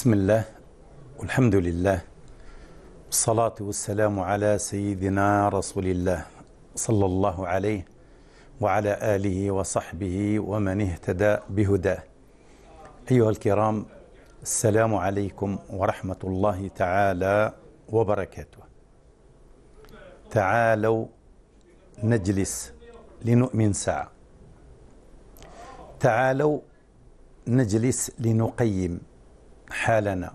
بسم الله والحمد لله والصلاة والسلام على سيدنا رسول الله صلى الله عليه وعلى آله وصحبه ومن اهتدى بهداه أيها الكرام السلام عليكم ورحمة الله تعالى وبركاته تعالوا نجلس لنؤمن ساعة تعالوا نجلس لنقيم حالنا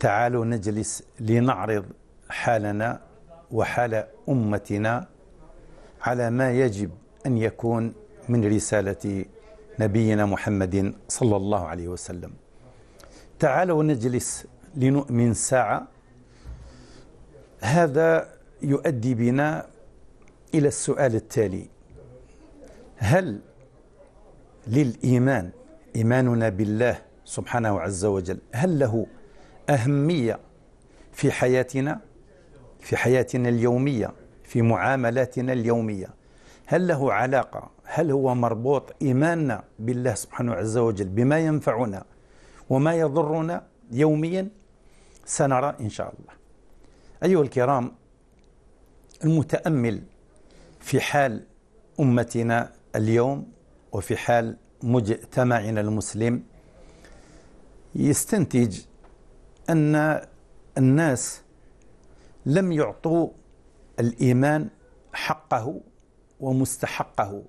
تعالوا نجلس لنعرض حالنا وحال أمتنا على ما يجب أن يكون من رسالة نبينا محمد صلى الله عليه وسلم تعالوا نجلس لنؤمن ساعة هذا يؤدي بنا إلى السؤال التالي هل للإيمان إيماننا بالله سبحانه عز وجل هل له أهمية في حياتنا في حياتنا اليومية في معاملاتنا اليومية هل له علاقة هل هو مربوط إيماننا بالله سبحانه عز وجل بما ينفعنا وما يضرنا يوميا سنرى إن شاء الله أيها الكرام المتأمل في حال أمتنا اليوم وفي حال مجتمعنا المسلم يستنتج أن الناس لم يعطوا الإيمان حقه ومستحقه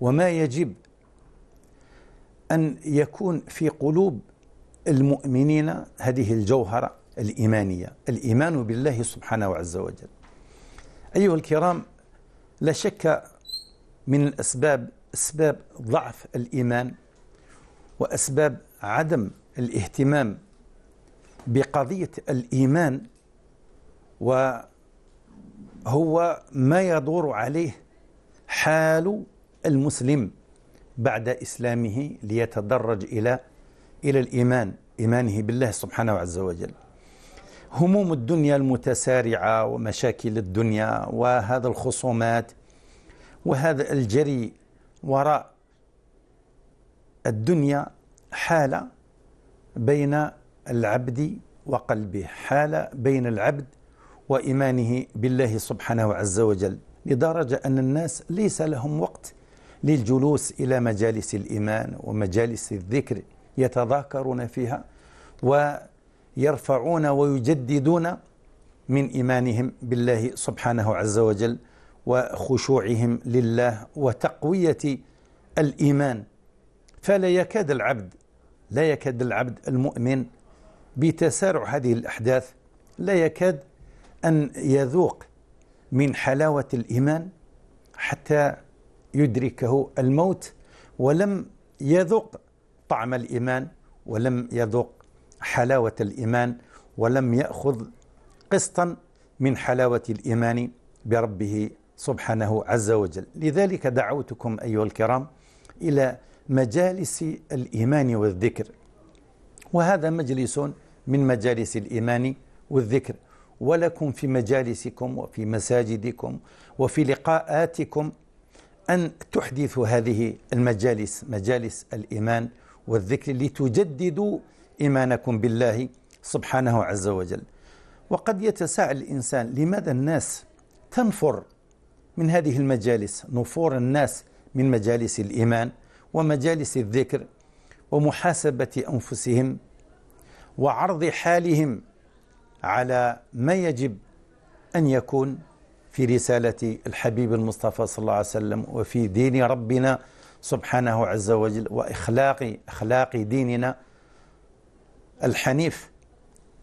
وما يجب أن يكون في قلوب المؤمنين هذه الجوهرة الإيمانية الإيمان بالله سبحانه عز وجل أيها الكرام لا شك من الأسباب أسباب ضعف الإيمان وأسباب عدم الاهتمام بقضية الإيمان وهو ما يدور عليه حال المسلم بعد إسلامه ليتدرج إلى إلى الإيمان إيمانه بالله سبحانه عز وجل هموم الدنيا المتسارعة ومشاكل الدنيا وهذا الخصومات وهذا الجري وراء الدنيا حالة بين العبد وقلبه حالة بين العبد وإيمانه بالله سبحانه عز وجل لدرجة أن الناس ليس لهم وقت للجلوس إلى مجالس الإيمان ومجالس الذكر يتذاكرون فيها ويرفعون ويجددون من إيمانهم بالله سبحانه عز وجل وخشوعهم لله وتقوية الإيمان فلا يكاد العبد لا يكاد العبد المؤمن بتسارع هذه الأحداث لا يكاد أن يذوق من حلاوة الإيمان حتى يدركه الموت ولم يذوق طعم الإيمان ولم يذوق حلاوة الإيمان ولم يأخذ قسطا من حلاوة الإيمان بربه سبحانه عز وجل لذلك دعوتكم أيها الكرام إلى مجالس الإيمان والذكر وهذا مجلس من مجالس الإيمان والذكر ولكم في مجالسكم وفي مساجدكم وفي لقاءاتكم أن تحدثوا هذه المجالس مجالس الإيمان والذكر لتجددوا إيمانكم بالله سبحانه عز وجل وقد يتساءل الإنسان لماذا الناس تنفر من هذه المجالس نفور الناس من مجالس الإيمان ومجالس الذكر ومحاسبة أنفسهم وعرض حالهم على ما يجب أن يكون في رسالة الحبيب المصطفى صلى الله عليه وسلم وفي دين ربنا سبحانه عز وجل وإخلاق أخلاق ديننا الحنيف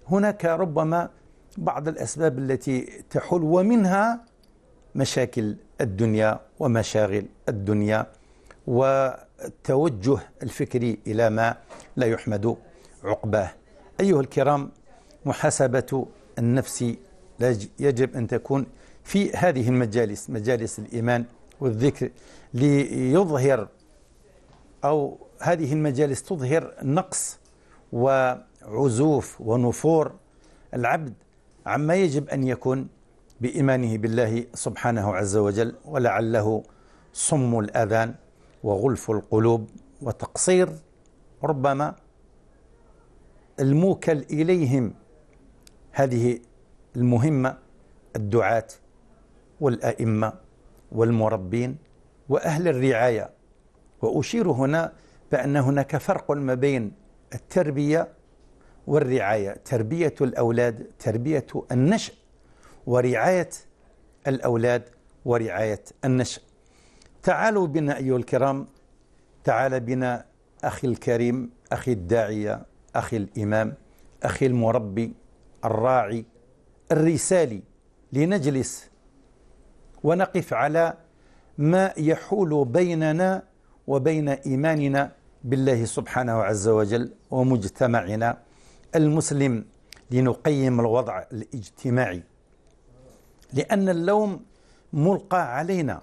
هناك ربما بعض الأسباب التي تحل ومنها مشاكل الدنيا ومشاغل الدنيا و التوجه الفكري إلى ما لا يحمد عقباه أيها الكرام محاسبة النفس يجب أن تكون في هذه المجالس مجالس الإيمان والذكر ليظهر أو هذه المجالس تظهر نقص وعزوف ونفور العبد عما يجب أن يكون بإيمانه بالله سبحانه عز وجل ولعله صم الأذان وغلف القلوب وتقصير ربما الموكل إليهم هذه المهمة الدعاة والأئمة والمربين وأهل الرعاية وأشير هنا بأن هناك فرق ما بين التربية والرعاية تربية الأولاد تربية النشأ ورعاية الأولاد ورعاية النشأ تعالوا بنا أيها الكرام تعال بنا أخي الكريم أخي الداعية أخي الإمام أخي المربي الراعي الرسالي لنجلس ونقف على ما يحول بيننا وبين إيماننا بالله سبحانه عز وجل ومجتمعنا المسلم لنقيم الوضع الاجتماعي لأن اللوم ملقى علينا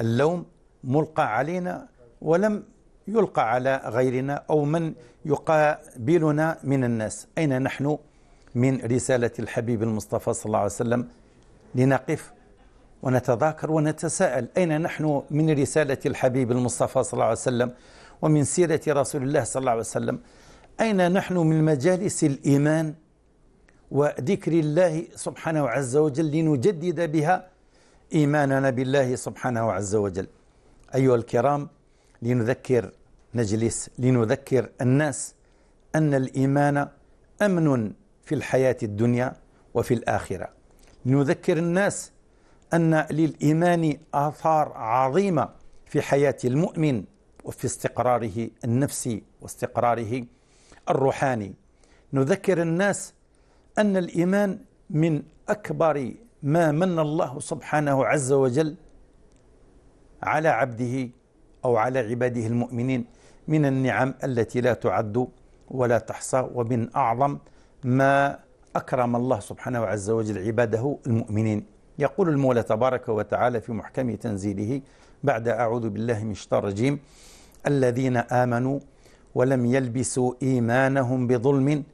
اللوم ملقى علينا ولم يلقى على غيرنا أو من يقابلنا من الناس أين نحن من رسالة الحبيب المصطفى صلى الله عليه وسلم لنقف ونتذاكر ونتساءل أين نحن من رسالة الحبيب المصطفى صلى الله عليه وسلم ومن سيرة رسول الله صلى الله عليه وسلم أين نحن من مجالس الإيمان وذكر الله سبحانه وعز وجل لنجدد بها إيماننا بالله سبحانه عز وجل أيها الكرام لنذكر نجلس لنذكر الناس أن الإيمان أمن في الحياة الدنيا وفي الآخرة لنذكر الناس أن للإيمان آثار عظيمة في حياة المؤمن وفي استقراره النفسي واستقراره الروحاني نذكر الناس أن الإيمان من أكبر ما من الله سبحانه عز وجل على عبده أو على عباده المؤمنين من النعم التي لا تعد ولا تحصى ومن أعظم ما أكرم الله سبحانه عز وجل عباده المؤمنين يقول المولى تبارك وتعالى في محكم تنزيله بعد أعوذ بالله من الشيطان الرجيم الذين آمنوا ولم يلبسوا إيمانهم بظلم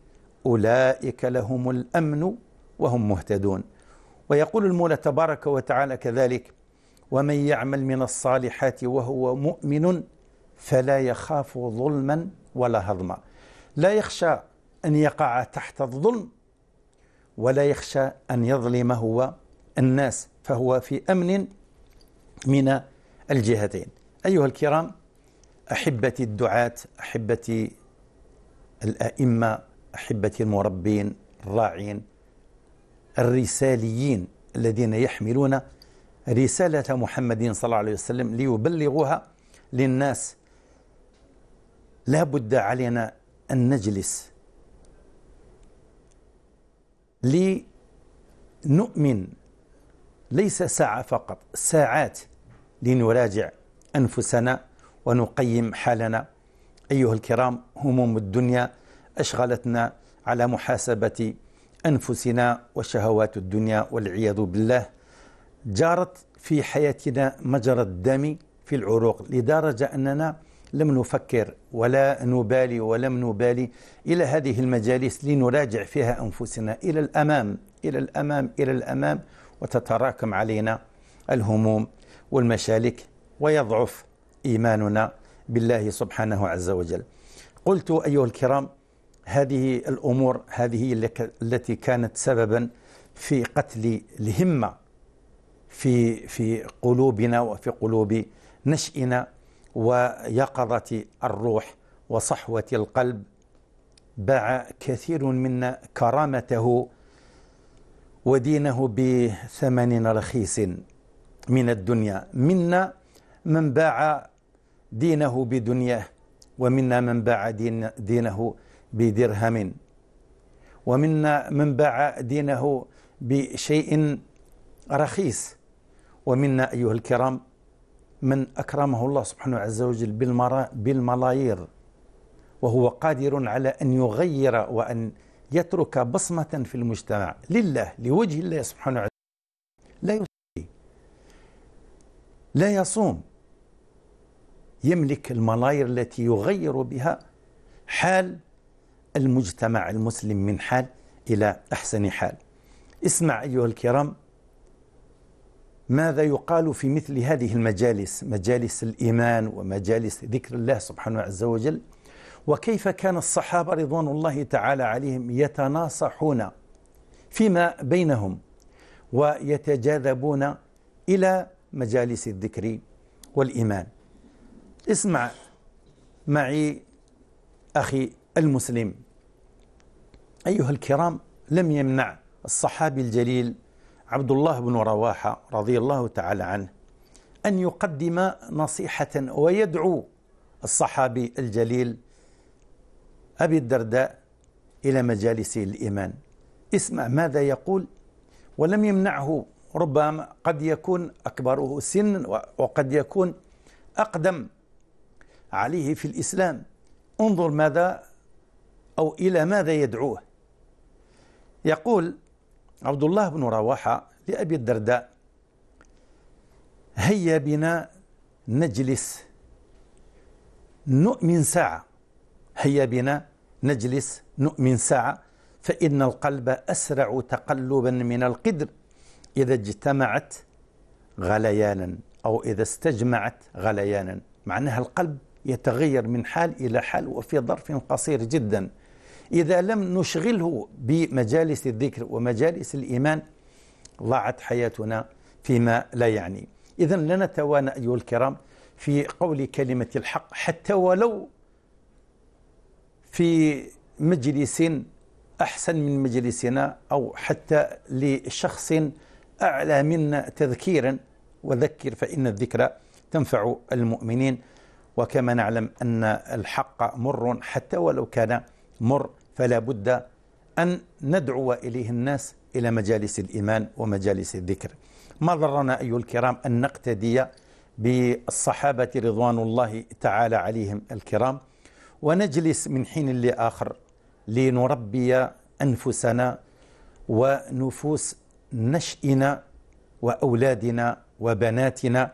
أولئك لهم الأمن وهم مهتدون ويقول المولى تبارك وتعالى كذلك ومن يعمل من الصالحات وهو مؤمن فلا يخاف ظلما ولا هضما لا يخشى أن يقع تحت الظلم ولا يخشى أن يظلم هو الناس فهو في أمن من الجهتين أيها الكرام أحبتي الدعاة أحبتي الأئمة أحبتي المربين الراعين الرساليين الذين يحملون رسالة محمد صلى الله عليه وسلم ليبلغوها للناس لا بد علينا أن نجلس لنؤمن ليس ساعة فقط ساعات لنراجع أنفسنا ونقيم حالنا أيها الكرام هموم الدنيا أشغلتنا على محاسبة أنفسنا وشهوات الدنيا والعياذ بالله جارت في حياتنا مجرى الدم في العروق لدرجة أننا لم نفكر ولا نبالي ولم نبالي إلى هذه المجالس لنراجع فيها أنفسنا إلى الأمام إلى الأمام إلى الأمام وتتراكم علينا الهموم والمشالك ويضعف إيماننا بالله سبحانه عز وجل قلت أيها الكرام هذه الأمور هذه التي كانت سببا في قتل الهمة في في قلوبنا وفي قلوب نشئنا ويقظة الروح وصحوة القلب باع كثير منا كرامته ودينه بثمن رخيص من الدنيا منا من باع دينه بدنياه ومنا من باع دين دينه بدرهم ومنا من باع دينه بشيء رخيص ومنا أيها الكرام من أكرمه الله سبحانه عز وجل بالملايير وهو قادر على أن يغير وأن يترك بصمة في المجتمع لله لوجه الله سبحانه وتعالى لا يصلي لا يصوم يملك الملاير التي يغير بها حال المجتمع المسلم من حال إلى أحسن حال اسمع أيها الكرام ماذا يقال في مثل هذه المجالس مجالس الإيمان ومجالس ذكر الله سبحانه عز وجل وكيف كان الصحابة رضوان الله تعالى عليهم يتناصحون فيما بينهم ويتجاذبون إلى مجالس الذكر والإيمان اسمع معي أخي المسلم أيها الكرام لم يمنع الصحابي الجليل عبد الله بن رواحة رضي الله تعالى عنه أن يقدم نصيحة ويدعو الصحابي الجليل أبي الدرداء إلى مجالس الإيمان اسمع ماذا يقول ولم يمنعه ربما قد يكون أكبره سنا وقد يكون أقدم عليه في الإسلام انظر ماذا أو إلى ماذا يدعوه يقول عبد الله بن رواحة لأبي الدرداء هيا بنا نجلس نؤمن ساعة هيا بنا نجلس نؤمن ساعة فإن القلب أسرع تقلبا من القدر إذا اجتمعت غليانا أو إذا استجمعت غليانا معناها القلب يتغير من حال إلى حال وفي ظرف قصير جدا إذا لم نشغله بمجالس الذكر ومجالس الإيمان ضاعت حياتنا فيما لا يعني إذا لا نتوانى أيها الكرام في قول كلمة الحق حتى ولو في مجلس أحسن من مجلسنا أو حتى لشخص أعلى منا تذكيرا وذكر فإن الذكرى تنفع المؤمنين وكما نعلم أن الحق مر حتى ولو كان مر فلا بد أن ندعو إليه الناس إلى مجالس الإيمان ومجالس الذكر ما ضرنا أيها الكرام أن نقتدي بالصحابة رضوان الله تعالى عليهم الكرام ونجلس من حين لآخر لنربي أنفسنا ونفوس نشئنا وأولادنا وبناتنا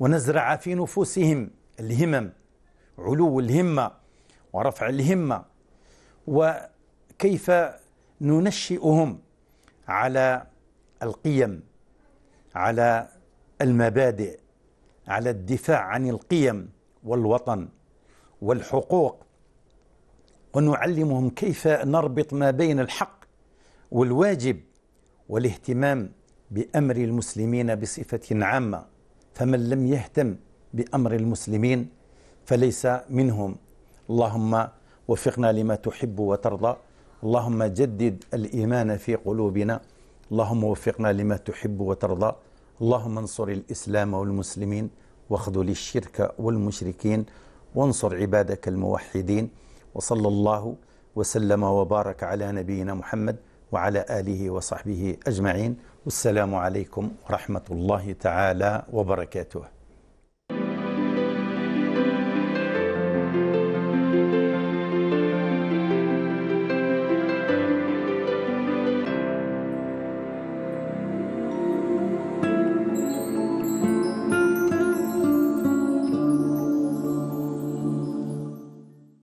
ونزرع في نفوسهم الهمم علو الهمة ورفع الهمة وكيف ننشئهم على القيم على المبادئ على الدفاع عن القيم والوطن والحقوق ونعلمهم كيف نربط ما بين الحق والواجب والاهتمام بامر المسلمين بصفه عامه فمن لم يهتم بامر المسلمين فليس منهم اللهم وفقنا لما تحب وترضى اللهم جدد الإيمان في قلوبنا اللهم وفقنا لما تحب وترضى اللهم انصر الإسلام والمسلمين واخذل الشرك والمشركين وانصر عبادك الموحدين وصلى الله وسلم وبارك على نبينا محمد وعلى آله وصحبه أجمعين والسلام عليكم ورحمة الله تعالى وبركاته